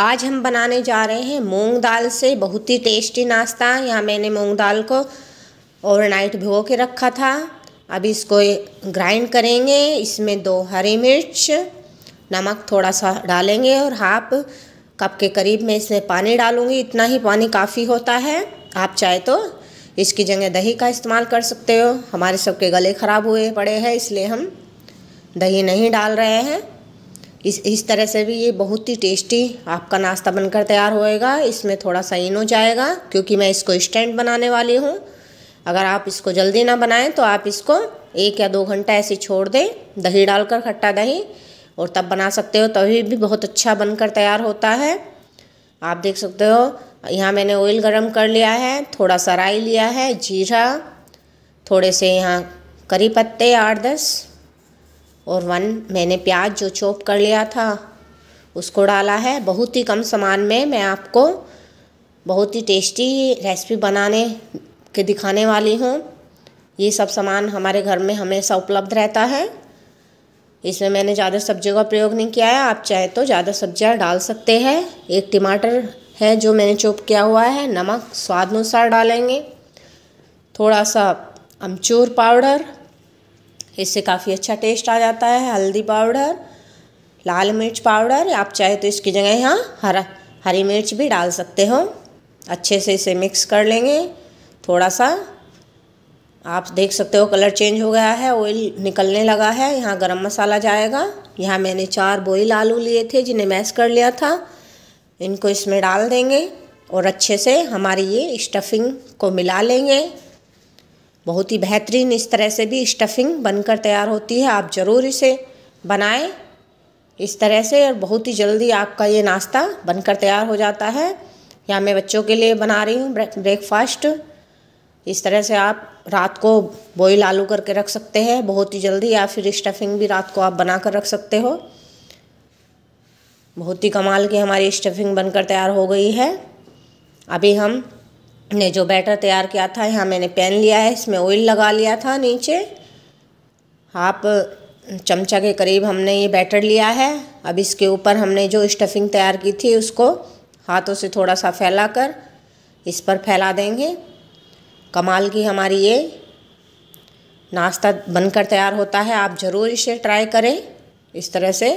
आज हम बनाने जा रहे हैं मूंग दाल से बहुत ही टेस्टी नाश्ता यहाँ मैंने मूंग दाल को ओवरनाइट भिगो के रखा था अब इसको ग्राइंड करेंगे इसमें दो हरी मिर्च नमक थोड़ा सा डालेंगे और हाफ कप के करीब मैं इसमें पानी डालूँगी इतना ही पानी काफ़ी होता है आप चाहे तो इसकी जगह दही का इस्तेमाल कर सकते हो हमारे सबके गले ख़राब हुए पड़े हैं इसलिए हम दही नहीं डाल रहे हैं इस इस तरह से भी ये बहुत ही टेस्टी आपका नाश्ता बनकर तैयार होएगा इसमें थोड़ा सा इन हो जाएगा क्योंकि मैं इसको स्टैंड बनाने वाली हूँ अगर आप इसको जल्दी ना बनाएं तो आप इसको एक या दो घंटा ऐसे छोड़ दें दही डालकर खट्टा दही और तब बना सकते हो तभी भी बहुत अच्छा बनकर तैयार होता है आप देख सकते हो यहाँ मैंने ऑयल गर्म कर लिया है थोड़ा सा राई लिया है जीरा थोड़े से यहाँ करी पत्ते आठ दस और वन मैंने प्याज जो चॉप कर लिया था उसको डाला है बहुत ही कम सामान में मैं आपको बहुत ही टेस्टी रेसिपी बनाने के दिखाने वाली हूँ ये सब सामान हमारे घर में हमेशा उपलब्ध रहता है इसमें मैंने ज़्यादा सब्जियों का प्रयोग नहीं किया है आप चाहे तो ज़्यादा सब्जियाँ डाल सकते हैं एक टमाटर है जो मैंने चॉप किया हुआ है नमक स्वाद अनुसार डालेंगे थोड़ा सा अमचूर पाउडर इससे काफ़ी अच्छा टेस्ट आ जाता है हल्दी पाउडर लाल मिर्च पाउडर आप चाहे तो इसकी जगह यहाँ हरा हरी मिर्च भी डाल सकते हो अच्छे से इसे मिक्स कर लेंगे थोड़ा सा आप देख सकते हो कलर चेंज हो गया है ऑयल निकलने लगा है यहाँ गरम मसाला जाएगा यहाँ मैंने चार बोईल आलू लिए थे जिन्हें मैश कर लिया था इनको इसमें डाल देंगे और अच्छे से हमारी ये स्टफिंग को मिला लेंगे बहुत ही बेहतरीन इस तरह से भी स्टफिंग बनकर तैयार होती है आप ज़रूर इसे बनाएं इस तरह से और बहुत ही जल्दी आपका ये नाश्ता बनकर तैयार हो जाता है या मैं बच्चों के लिए बना रही हूँ ब्रेकफास्ट इस तरह से आप रात को बॉयल आलू करके रख सकते हैं बहुत ही जल्दी या फिर स्टफिंग भी रात को आप बना कर रख सकते हो बहुत ही कमाल की हमारी स्टफिंग बनकर तैयार हो गई है अभी हम ने जो बैटर तैयार किया था यहाँ मैंने पैन लिया है इसमें ऑयल लगा लिया था नीचे हाफ चमचा के करीब हमने ये बैटर लिया है अब इसके ऊपर हमने जो स्टफिंग तैयार की थी उसको हाथों से थोड़ा सा फैला कर इस पर फैला देंगे कमाल की हमारी ये नाश्ता बनकर तैयार होता है आप ज़रूर इसे ट्राई करें इस तरह से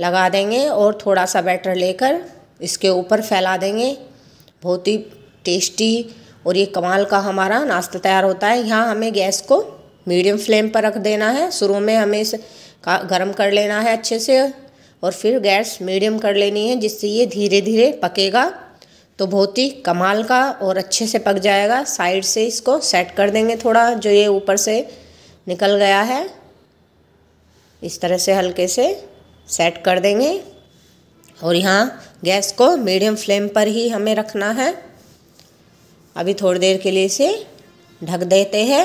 लगा देंगे और थोड़ा सा बैटर लेकर इसके ऊपर फैला देंगे बहुत ही टेस्टी और ये कमाल का हमारा नाश्ता तैयार होता है यहाँ हमें गैस को मीडियम फ्लेम पर रख देना है शुरू में हमें इसे गर्म कर लेना है अच्छे से और फिर गैस मीडियम कर लेनी है जिससे ये धीरे धीरे पकेगा तो बहुत ही कमाल का और अच्छे से पक जाएगा साइड से इसको सेट कर देंगे थोड़ा जो ये ऊपर से निकल गया है इस तरह से हल्के से सेट कर देंगे और यहाँ गैस को मीडियम फ्लेम पर ही हमें रखना है अभी थोड़ी देर के लिए इसे ढक देते हैं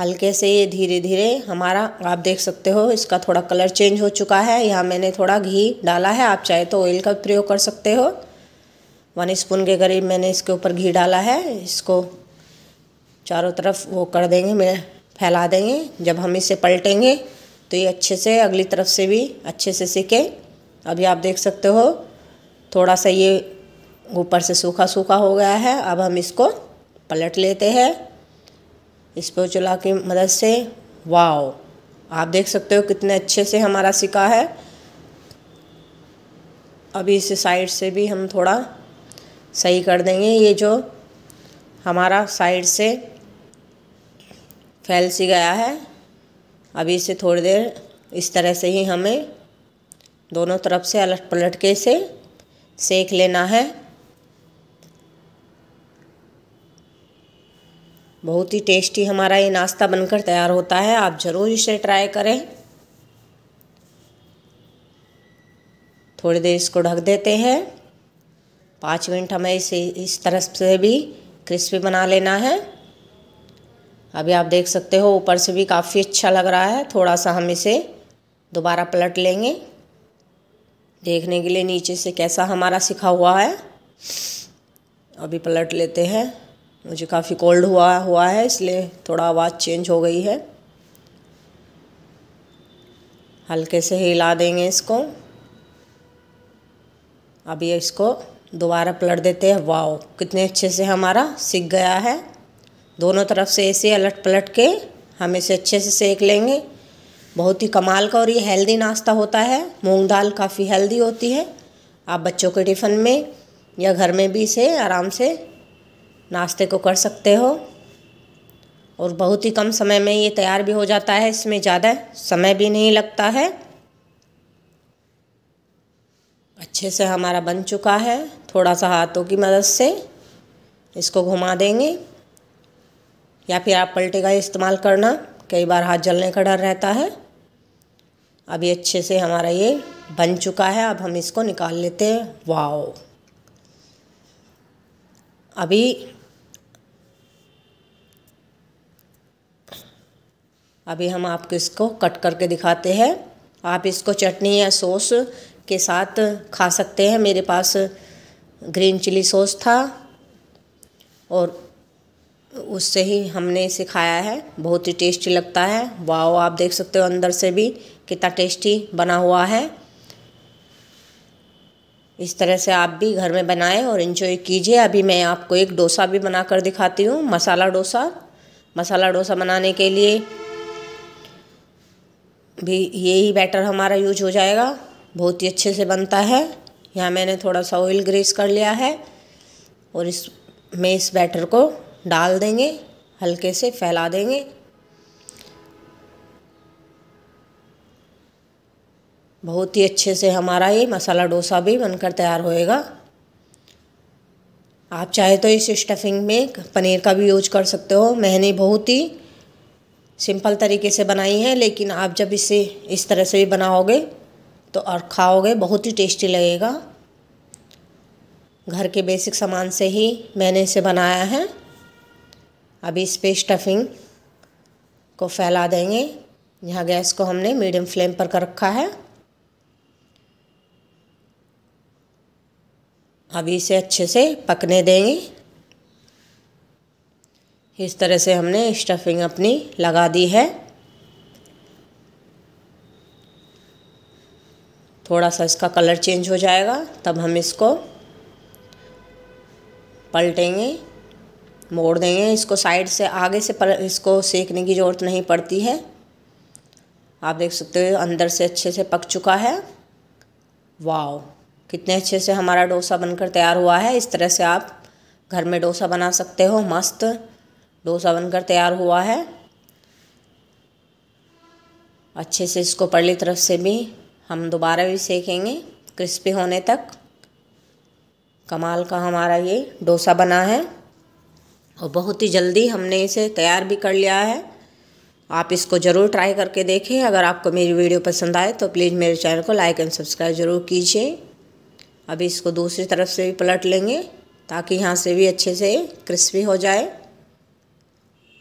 हल्के से ये धीरे धीरे हमारा आप देख सकते हो इसका थोड़ा कलर चेंज हो चुका है यहाँ मैंने थोड़ा घी डाला है आप चाहे तो ऑयल का प्रयोग कर सकते हो वन स्पून के करीब मैंने इसके ऊपर घी डाला है इसको चारों तरफ वो कर देंगे मैं फैला देंगे जब हम इसे पलटेंगे तो ये अच्छे से अगली तरफ से भी अच्छे से सीखें अभी आप देख सकते हो थोड़ा सा ये ऊपर से सूखा सूखा हो गया है अब हम इसको पलट लेते हैं पर चला की मदद से वाओ आप देख सकते हो कितने अच्छे से हमारा सिका है अभी इस साइड से भी हम थोड़ा सही कर देंगे ये जो हमारा साइड से फैल सी गया है अभी इसे थोड़ी देर इस तरह से ही हमें दोनों तरफ से अलट पलट के इसे सेक लेना है बहुत ही टेस्टी हमारा ये नाश्ता बनकर तैयार होता है आप ज़रूर इसे ट्राई करें थोड़ी देर इसको ढक देते हैं पाँच मिनट हमें इसे इस तरफ से भी क्रिस्पी बना लेना है अभी आप देख सकते हो ऊपर से भी काफ़ी अच्छा लग रहा है थोड़ा सा हम इसे दोबारा पलट लेंगे देखने के लिए नीचे से कैसा हमारा सिखा हुआ है अभी पलट लेते हैं मुझे काफ़ी कोल्ड हुआ हुआ है इसलिए थोड़ा आवाज़ चेंज हो गई है हल्के से हिला देंगे इसको अभी इसको दोबारा पलट देते हैं वाओ कितने अच्छे से हमारा सीख गया है दोनों तरफ से ऐसे अलट पलट के हम इसे अच्छे से सेक लेंगे बहुत ही कमाल का और ये हेल्दी नाश्ता होता है मूंग दाल काफ़ी हेल्दी होती है आप बच्चों के टिफ़न में या घर में भी इसे आराम से नाश्ते को कर सकते हो और बहुत ही कम समय में ये तैयार भी हो जाता है इसमें ज़्यादा समय भी नहीं लगता है अच्छे से हमारा बन चुका है थोड़ा सा हाथों की मदद से इसको घुमा देंगे या फिर आप पलटे का इस्तेमाल करना कई बार हाथ जलने का डर रहता है अभी अच्छे से हमारा ये बन चुका है अब हम इसको निकाल लेते हैं वाओ अभी अभी हम आपको इसको कट करके दिखाते हैं आप इसको चटनी या सॉस के साथ खा सकते हैं मेरे पास ग्रीन चिली सॉस था और उससे ही हमने इसे खाया है बहुत ही टेस्टी लगता है वाओ आप देख सकते हो अंदर से भी कितना टेस्टी बना हुआ है इस तरह से आप भी घर में बनाएं और इन्जॉय कीजिए अभी मैं आपको एक डोसा भी बना कर दिखाती हूँ मसाला डोसा मसाला डोसा बनाने के लिए भी यही बैटर हमारा यूज हो जाएगा बहुत ही अच्छे से बनता है यहाँ मैंने थोड़ा सा ऑयल ग्रेस कर लिया है और इस में इस बैटर को डाल देंगे हल्के से फैला देंगे बहुत ही अच्छे से हमारा ये मसाला डोसा भी बनकर तैयार होएगा आप चाहे तो इस स्टफिंग में पनीर का भी यूज कर सकते हो मैंने बहुत ही सिंपल तरीके से बनाई है लेकिन आप जब इसे इस तरह से भी बनाओगे तो और खाओगे बहुत ही टेस्टी लगेगा घर के बेसिक सामान से ही मैंने इसे बनाया है अभी इस पर स्टफिंग को फैला देंगे यहाँ गैस को हमने मीडियम फ्लेम पर कर रखा है अभी इसे अच्छे से पकने देंगे इस तरह से हमने स्टफिंग अपनी लगा दी है थोड़ा सा इसका कलर चेंज हो जाएगा तब हम इसको पलटेंगे मोड़ देंगे इसको साइड से आगे से पल इसको सेकने की ज़रूरत नहीं पड़ती है आप देख सकते हो अंदर से अच्छे से पक चुका है वाओ कितने अच्छे से हमारा डोसा बनकर तैयार हुआ है इस तरह से आप घर में डोसा बना सकते हो मस्त डोसा बनकर तैयार हुआ है अच्छे से इसको पड़ली तरफ से भी हम दोबारा भी सेकेंगे क्रिस्पी होने तक कमाल का हमारा ये डोसा बना है और बहुत ही जल्दी हमने इसे तैयार भी कर लिया है आप इसको ज़रूर ट्राई करके देखें अगर आपको मेरी वीडियो पसंद आए तो प्लीज़ मेरे चैनल को लाइक एंड सब्सक्राइब ज़रूर कीजिए अभी इसको दूसरी तरफ से भी पलट लेंगे ताकि यहाँ से भी अच्छे से क्रिस्पी हो जाए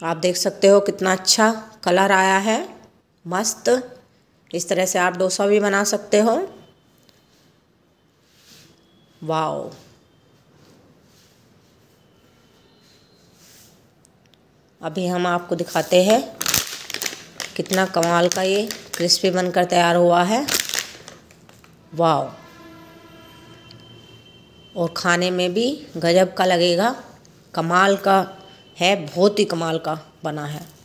आप देख सकते हो कितना अच्छा कलर आया है मस्त इस तरह से आप डोसा भी बना सकते हो वाओ अभी हम आपको दिखाते हैं कितना कमाल का ये क्रिस्पी बनकर तैयार हुआ है वाओ और खाने में भी गजब का लगेगा कमाल का है बहुत ही कमाल का बना है